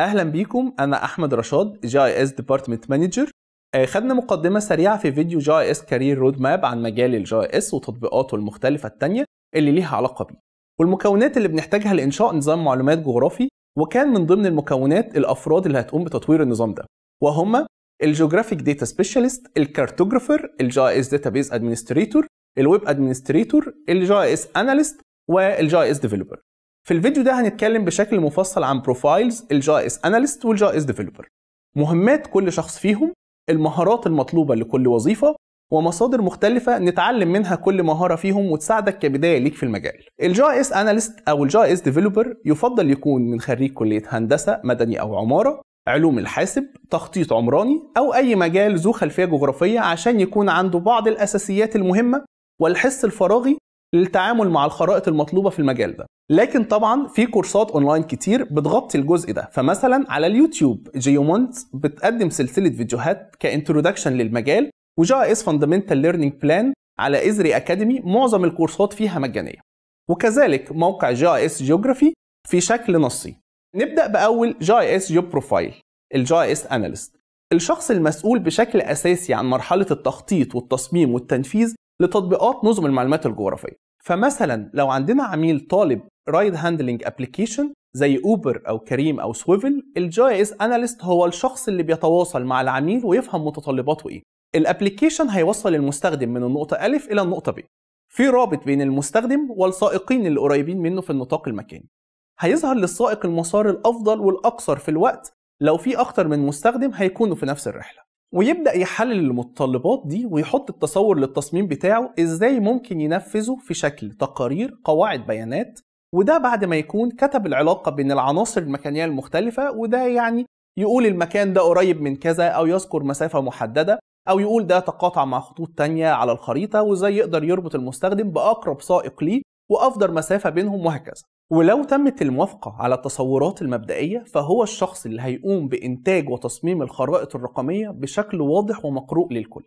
اهلا بيكم انا احمد رشاد جي اي اس ديبارتمنت مانجر خدنا مقدمه سريعه في فيديو جي اي اس كارير رود ماب عن مجال الجي اي اس وتطبيقاته المختلفه الثانيه اللي ليها علاقه بيه والمكونات اللي بنحتاجها لانشاء نظام معلومات جغرافي وكان من ضمن المكونات الافراد اللي هتقوم بتطوير النظام ده وهم الجيوغرافيك داتا سبيشالست الكارتوجرافر الجي اي اس داتابيز ادمنستريتور الويب ادمنستريتور الجي اي اس اناليست والجي اي اس ديفلوبر في الفيديو ده هنتكلم بشكل مفصل عن بروفايلز الجاي اس اناليست والجاي اس ديفلوبر مهمات كل شخص فيهم المهارات المطلوبه لكل وظيفه ومصادر مختلفة نتعلم منها كل مهارة فيهم وتساعدك كبداية ليك في المجال. الجاي اس اناليست او الجاي اس ديفلوبر يفضل يكون من خريج كلية هندسة، مدني او عمارة، علوم الحاسب، تخطيط عمراني او اي مجال ذو خلفية جغرافية عشان يكون عنده بعض الاساسيات المهمة والحس الفراغي للتعامل مع الخرائط المطلوبه في المجال ده لكن طبعا في كورسات اونلاين كتير بتغطي الجزء ده فمثلا على اليوتيوب جيومونت بتقدم سلسله فيديوهات كانترودكشن للمجال وجا اس فاندمنتال ليرنينج بلان على ازري اكاديمي معظم الكورسات فيها مجانيه وكذلك موقع جا اس جيوغرافي في شكل نصي نبدا باول جا اس جيو بروفايل الجا اس اناليست الشخص المسؤول بشكل اساسي عن مرحله التخطيط والتصميم والتنفيذ لتطبيقات نظم المعلومات الجغرافيه فمثلا لو عندنا عميل طالب رايد هاندلنج ابلكيشن زي اوبر او كريم او سويفل اس اناليست هو الشخص اللي بيتواصل مع العميل ويفهم متطلباته ايه الابلكيشن هيوصل المستخدم من النقطه أ الى النقطه ب في رابط بين المستخدم والسائقين اللي قريبين منه في النطاق المكاني هيظهر للسائق المسار الافضل والاقصر في الوقت لو في اكتر من مستخدم هيكونوا في نفس الرحله ويبدأ يحلل المتطلبات دي ويحط التصور للتصميم بتاعه ازاي ممكن ينفذه في شكل تقارير قواعد بيانات وده بعد ما يكون كتب العلاقة بين العناصر المكانية المختلفة وده يعني يقول المكان ده قريب من كذا أو يذكر مسافة محددة أو يقول ده تقاطع مع خطوط تانية على الخريطة وإزاي يقدر يربط المستخدم بأقرب سائق ليه وأفضل مسافة بينهم وهكذا ولو تمت الموافقة على التصورات المبدئية فهو الشخص اللي هيقوم بإنتاج وتصميم الخرائط الرقمية بشكل واضح ومقروء للكل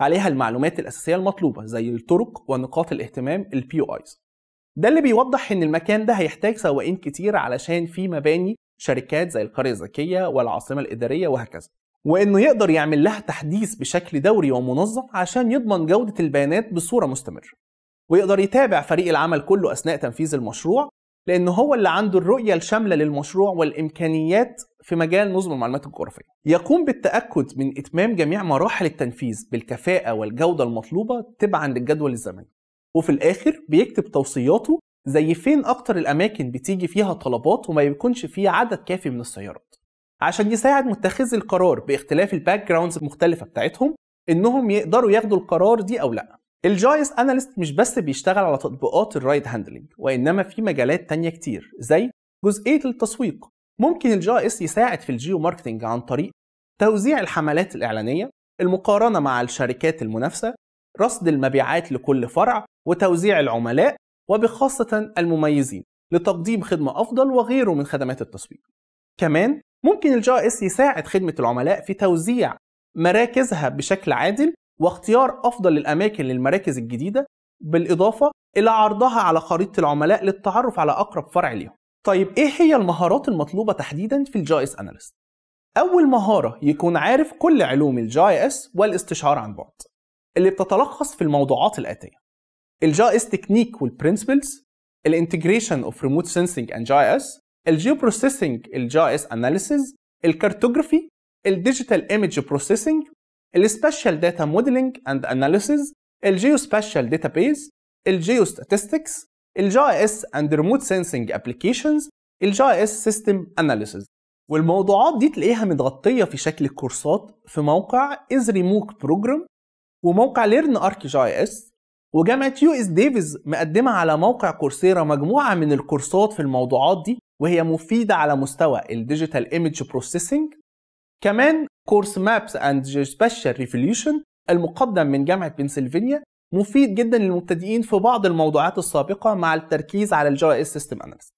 عليها المعلومات الأساسية المطلوبة زي الطرق ونقاط الاهتمام الـ POIs ده اللي بيوضح إن المكان ده هيحتاج سواقين كتير علشان في مباني شركات زي القرية الذكية والعاصمة الإدارية وهكذا وإنه يقدر يعمل لها تحديث بشكل دوري ومنظم عشان يضمن جودة البيانات بصورة مستمرة ويقدر يتابع فريق العمل كله أثناء تنفيذ المشروع لأن هو اللي عنده الرؤية الشاملة للمشروع والإمكانيات في مجال نظم المعلومات الجغرافية. يقوم بالتأكد من إتمام جميع مراحل التنفيذ بالكفاءة والجودة المطلوبة تبعا للجدول الزمني. وفي الآخر بيكتب توصياته زي فين أكتر الأماكن بتيجي فيها طلبات وما بيكونش فيه عدد كافي من السيارات. عشان يساعد متخذي القرار باختلاف الباك جراوندز المختلفة بتاعتهم إنهم يقدروا ياخدوا القرار دي أو لأ. الجايس اناليست مش بس بيشتغل على تطبيقات الرايت هاندلنج وانما في مجالات تانية كتير زي جزئيه التسويق ممكن الجائس يساعد في الجيو ماركتنج عن طريق توزيع الحملات الاعلانيه المقارنه مع الشركات المنافسه رصد المبيعات لكل فرع وتوزيع العملاء وبخاصه المميزين لتقديم خدمه افضل وغيره من خدمات التسويق كمان ممكن الجائس يساعد خدمه العملاء في توزيع مراكزها بشكل عادل واختيار أفضل الأماكن للمراكز الجديدة بالإضافة إلى عرضها على خريطة العملاء للتعرف على أقرب فرع ليهم. طيب إيه هي المهارات المطلوبة تحديدا في الجاي اس أناليست؟ أول مهارة يكون عارف كل علوم الجاي اس والاستشعار عن بعد اللي بتتلخص في الموضوعات الآتية الجاي اس تكنيك والبرنسبلز الانتجريشن اوف ريموت سensing اند جاي اس الجيوبروسيسنج الجاي اس اناليسيز الكارتوجرافي الديجيتال ايمج بروسيسنج السبيشال داتا موديلنج اند اناليسيز بيز الجيو ستاتستكس الجي اس اند ريموت سينسينج ابلكيشنز الجي اس سيستم اناليسيز والموضوعات دي تلاقيها متغطيه في شكل الكورسات في موقع از ريموك بروجرام وموقع ليرن ارك جي اس وجامعه يو اس ديفيز مقدمه على موقع كورسيرا مجموعه من الكورسات في الموضوعات دي وهي مفيده على مستوى الديجيتال ايمج بروسيسنج كمان كورس مابس اند سبيشال ريفوليوشن المقدم من جامعة بنسلفانيا مفيد جدا للمبتدئين في بعض الموضوعات السابقة مع التركيز على الجي اس سيستم اناليست.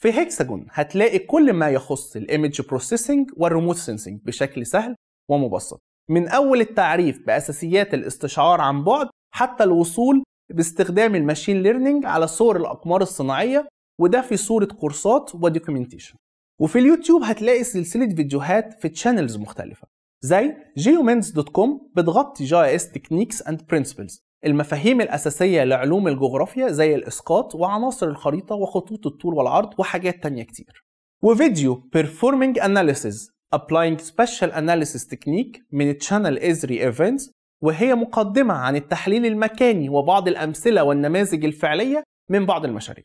في هيكساجون هتلاقي كل ما يخص الايمج بروسيسنج والريموت سينسنج بشكل سهل ومبسط من اول التعريف باساسيات الاستشعار عن بعد حتى الوصول باستخدام الماشين ليرنينج على صور الاقمار الصناعيه وده في صوره كورسات ودوكيومنتيشن وفي اليوتيوب هتلاقي سلسلة فيديوهات في تشانلز مختلفة زي جيومينز دوت كوم بتغطي جي اس تكنيكس اند برنسبلز المفاهيم الأساسية لعلوم الجغرافيا زي الإسقاط وعناصر الخريطة وخطوط الطول والعرض وحاجات تانية كتير وفيديو Performing Analysis Applying Special Analysis Technique من Channel Esri Events وهي مقدمة عن التحليل المكاني وبعض الأمثلة والنماذج الفعلية من بعض المشاريع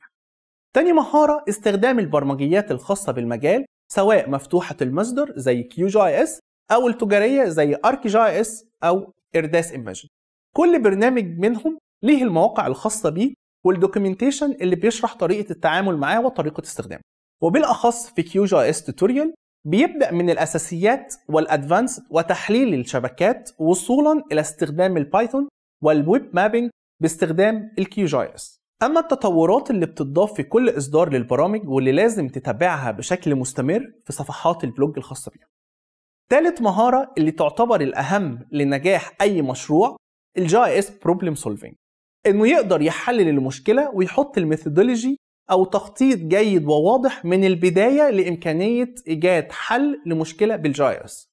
تاني مهارة استخدام البرمجيات الخاصة بالمجال سواء مفتوحة المصدر زي كيو جي اس أو التجارية زي أرك جي اس أو إرداس إيماجن كل برنامج منهم ليه المواقع الخاصة بيه والدوكيومنتيشن اللي بيشرح طريقة التعامل معاه وطريقة استخدامه وبالأخص في كيو جي اس توتوريال بيبدأ من الأساسيات والأدفانس وتحليل الشبكات وصولا إلى استخدام البايثون والويب مابينج باستخدام الكيو جي اس أما التطورات اللي بتضاف في كل إصدار للبرامج واللي لازم تتابعها بشكل مستمر في صفحات البلوج الخاصة بيها. ثالث مهارة اللي تعتبر الأهم لنجاح أي مشروع الجي اس بروبلم سولفينج إنه يقدر يحلل المشكلة ويحط الميثودولوجي أو تخطيط جيد وواضح من البداية لإمكانية إيجاد حل لمشكلة بالجي اس.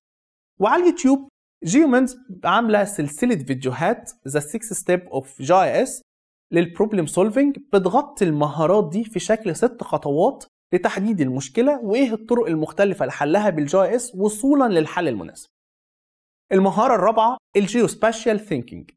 وعلى اليوتيوب جيومنز عاملة سلسلة فيديوهات The 6 Step of JS للبروبلم سولفنج بتغطي المهارات دي في شكل ست خطوات لتحديد المشكلة وإيه الطرق المختلفة لحلها بالجي اس وصولا للحل المناسب. المهارة الرابعة الجيوسباشيال ثينكينج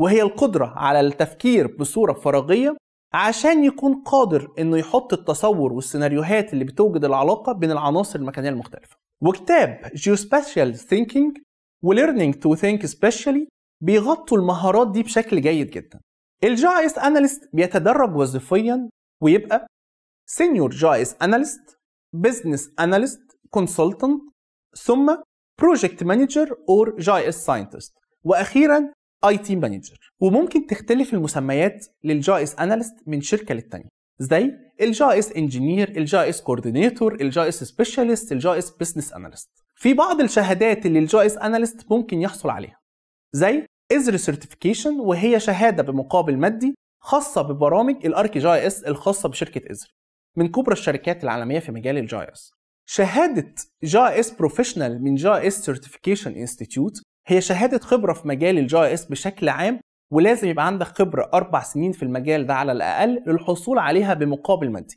وهي القدرة على التفكير بصورة فراغية عشان يكون قادر إنه يحط التصور والسيناريوهات اللي بتوجد العلاقة بين العناصر المكانية المختلفة. وكتاب جيوسباشيال ثينكينج وليرنينج تو ثينك سبيشالي بيغطوا المهارات دي بشكل جيد جدا الجي اس اناليست بيتدرج وظيفيا ويبقى سينيور جي اس اناليست بزنس اناليست كونسلتنت ثم بروجكت مانجر اور جي اس ساينتست واخيرا اي تي مانجر وممكن تختلف المسميات للجي اس اناليست من شركه للتانيه زي الجي اس انجينير الجي اس كوردينيتور الجي اس سبيشالست الجي اس بزنس اناليست في بعض الشهادات اللي الجي اس اناليست ممكن يحصل عليها زي إزر سيرتيفيكيشن وهي شهادة بمقابل مادي خاصة ببرامج الأرك جي اس الخاصة بشركة إزر من كبرى الشركات العالمية في مجال الجي اس شهادة جي اس بروفيشنال من جي اس سيرتيفيكيشن انستيتيوت هي شهادة خبرة في مجال الجي اس بشكل عام ولازم يبقى عندك خبرة أربع سنين في المجال ده على الأقل للحصول عليها بمقابل مادي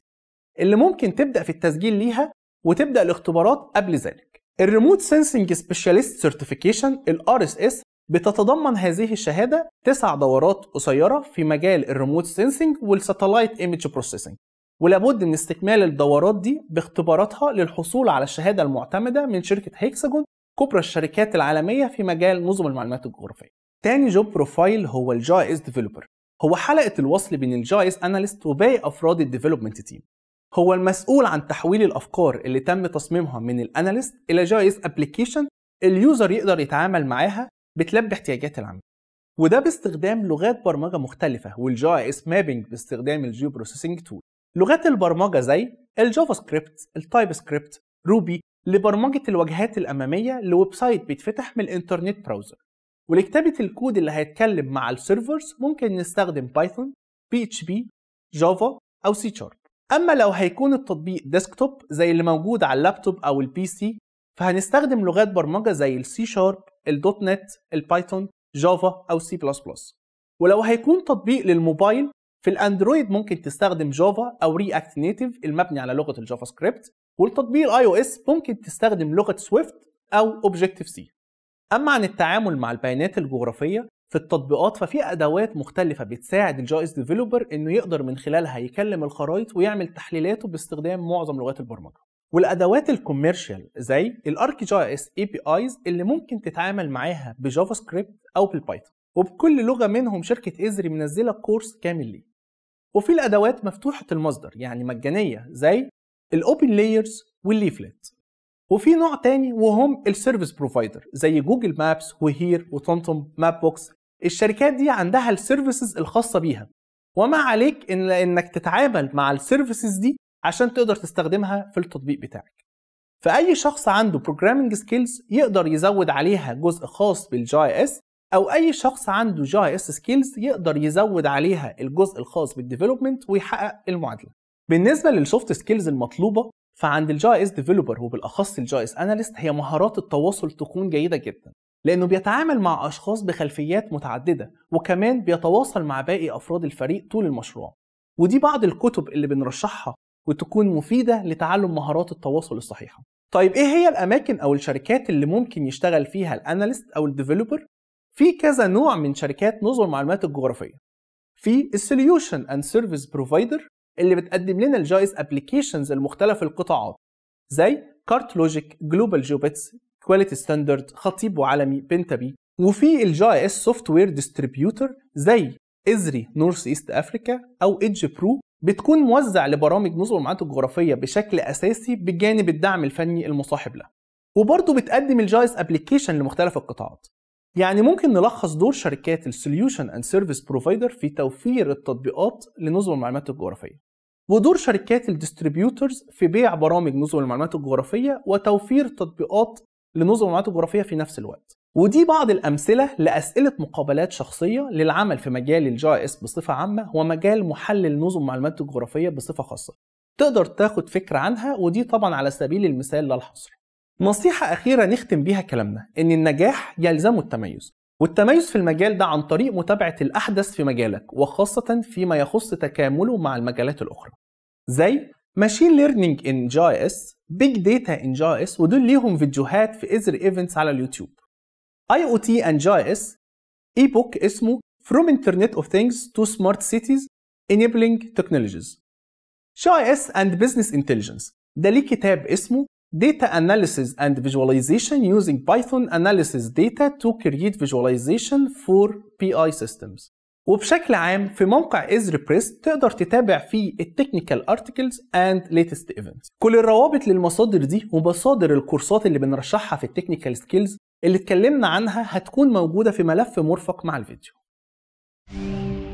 اللي ممكن تبدأ في التسجيل ليها وتبدأ الاختبارات قبل ذلك الريموت سensing سبيشاليست سيرتيفيكيشن الار اس اس بتتضمن هذه الشهادة تسع دورات قصيرة في مجال الريموت سينسنج والساتلايت ايمج بروسيسنج ولابد من استكمال الدورات دي باختباراتها للحصول على الشهادة المعتمدة من شركة هيكساجون كبرى الشركات العالمية في مجال نظم المعلومات الجغرافية تاني جوب بروفايل هو الجايز اس ديفلوبر هو حلقة الوصل بين الجايز اس اناليست وباقي افراد الديفلوبمنت تيم هو المسؤول عن تحويل الافكار اللي تم تصميمها من الاناليست الى جايز اس ابلكيشن اليوزر يقدر يتعامل معاها بتلبي احتياجات العميل وده باستخدام لغات برمجة مختلفة والجاي اس مابنج باستخدام الجيو بروسيسنج تول لغات البرمجة زي الجافا سكريبت التايب سكريبت روبي لبرمجة الواجهات الأمامية لويب سايت بيتفتح من الإنترنت براوزر ولكتابة الكود اللي هيتكلم مع السيرفرز ممكن نستخدم بايثون بي اتش بي جافا أو سي شارب أما لو هيكون التطبيق ديسكتوب زي اللي موجود على اللابتوب أو البي سي فهنستخدم لغات برمجة زي السي شارب الدوت نت البايثون جافا او سي بلس بلس ولو هيكون تطبيق للموبايل في الاندرويد ممكن تستخدم جافا او رياكت نيتيف المبني على لغه الجافا سكريبت والتطبيق الاي او اس ممكن تستخدم لغه سويفت او اوبجكتيف سي اما عن التعامل مع البيانات الجغرافيه في التطبيقات ففي ادوات مختلفه بتساعد الجايز اس ديفلوبر انه يقدر من خلالها يكلم الخرائط ويعمل تحليلاته باستخدام معظم لغات البرمجه والادوات الكوميرشال زي الارك جي اس اي بي ايز اللي ممكن تتعامل معاها بجافا سكريبت او بالبايثون وبكل لغه منهم شركه ازري منزله كورس كامل ليه وفي الادوات مفتوحه المصدر يعني مجانيه زي الاوبن لايرز والليفلت وفي نوع تاني وهم السيرفيس بروفايدر زي جوجل مابس وهير وتومتوم ماب بوكس الشركات دي عندها السيرفيسز الخاصه بيها وما عليك إن انك تتعامل مع السيرفيسز دي عشان تقدر تستخدمها في التطبيق بتاعك فأي شخص عنده programming skills يقدر يزود عليها جزء خاص بالجاي اس أو أي شخص عنده جاي اس سكيلز يقدر يزود عليها الجزء الخاص بالديفلوبمنت ويحقق المعادلة. بالنسبة للسوفت سكيلز المطلوبة فعند الجاي اس ديفلوبر وبالأخص الجاي اس أناليست هي مهارات التواصل تكون جيدة جدا لأنه بيتعامل مع أشخاص بخلفيات متعددة وكمان بيتواصل مع باقي أفراد الفريق طول المشروع. ودي بعض الكتب اللي بنرشحها وتكون مفيدة لتعلم مهارات التواصل الصحيحة طيب ايه هي الاماكن او الشركات اللي ممكن يشتغل فيها الاناليست او الديفلوبر في كذا نوع من شركات نظم المعلومات الجغرافيه في السوليوشن اند سيرفيس بروفايدر اللي بتقدم لنا الجايز ابلكيشنز لمختلف القطاعات زي كارت لوجيك جلوبال جوبيتس كواليتي ستاندرد خطيب وعالمي بنتابي وفي الجاي اس سوفت وير ديستريبيوتر زي ازري نورث ايست افريكا او ايدج برو بتكون موزع لبرامج نظم المعلومات الجغرافيه بشكل اساسي بجانب الدعم الفني المصاحب له وبرضه بتقدم الجايس ابلكيشن لمختلف القطاعات يعني ممكن نلخص دور شركات السوليوشن اند سيرفيس بروفايدر في توفير التطبيقات لنظم المعلومات الجغرافيه ودور شركات الديستريبيوتورز في بيع برامج نظم المعلومات الجغرافيه وتوفير تطبيقات لنظم المعلومات الجغرافيه في نفس الوقت ودي بعض الأمثلة لأسئلة مقابلات شخصية للعمل في مجال الجي اس بصفة عامة ومجال محلل نظم معلومات الجغرافية بصفة خاصة تقدر تاخد فكرة عنها ودي طبعا على سبيل المثال لا الحصر نصيحة أخيرة نختم بيها كلامنا إن النجاح يلزمه التميز والتميز في المجال ده عن طريق متابعة الأحدث في مجالك وخاصة فيما يخص تكامله مع المجالات الأخرى زي ماشين ليرنينج ان جي اس بيج داتا ان جي اس ودول ليهم فيديوهات في إزر ايفنتس على اليوتيوب IoT and GIS e اسمه From Internet of Things to Smart Cities Enabling Technologies GIS and Business Intelligence ده ليه كتاب اسمه Data Analysis and Visualization Using Python Analysis Data to Create Visualization for PI Systems وبشكل عام في موقع إزر بريس تقدر تتابع فيه التكنيكال ارتكلز اند ليتست ايفنتس كل الروابط للمصادر دي ومصادر الكورسات اللي بنرشحها في التكنيكال سكيلز اللي اتكلمنا عنها هتكون موجودة في ملف مرفق مع الفيديو